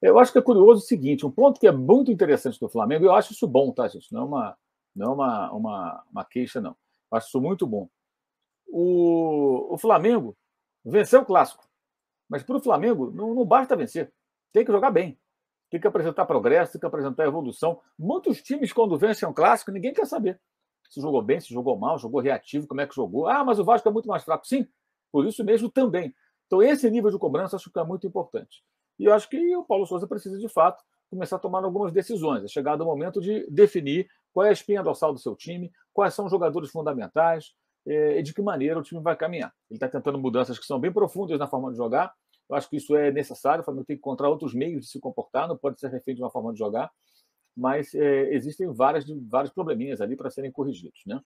Eu acho que é curioso o seguinte: um ponto que é muito interessante do Flamengo, eu acho isso bom, tá, gente? Não é uma, não é uma, uma, uma queixa, não. Eu acho isso muito bom. O, o Flamengo venceu o clássico, mas para o Flamengo não, não basta vencer, tem que jogar bem, tem que apresentar progresso, tem que apresentar evolução. Muitos times, quando vencem um clássico, ninguém quer saber se jogou bem, se jogou mal, jogou reativo, como é que jogou. Ah, mas o Vasco é muito mais fraco. Sim, por isso mesmo também. Então, esse nível de cobrança acho que é muito importante. E eu acho que o Paulo Souza precisa, de fato, começar a tomar algumas decisões. É chegado o momento de definir qual é a espinha dorsal do seu time, quais são os jogadores fundamentais é, e de que maneira o time vai caminhar. Ele está tentando mudanças que são bem profundas na forma de jogar. Eu acho que isso é necessário. O Flamengo tem que encontrar outros meios de se comportar, não pode ser refém de uma forma de jogar. Mas é, existem várias, vários probleminhas ali para serem corrigidos. Né?